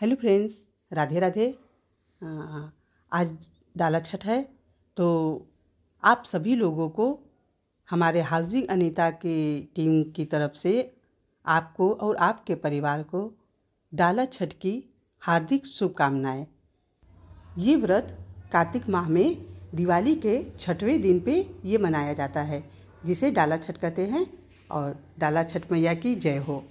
hello friends Radhe Radhe आज डाला छठ है तो आप सभी लोगों को हमारे हाउसिंग अनीता की टीम की तरफ से आपको और आपके परिवार को डाला छठ की हार्दिक शुभकामनाएं ये व्रत कार्तिक माह में दिवाली के छठवें दिन पे ये मनाया जाता है जिसे डाला छठ कहते हैं और डाला छठ मैया की जय हो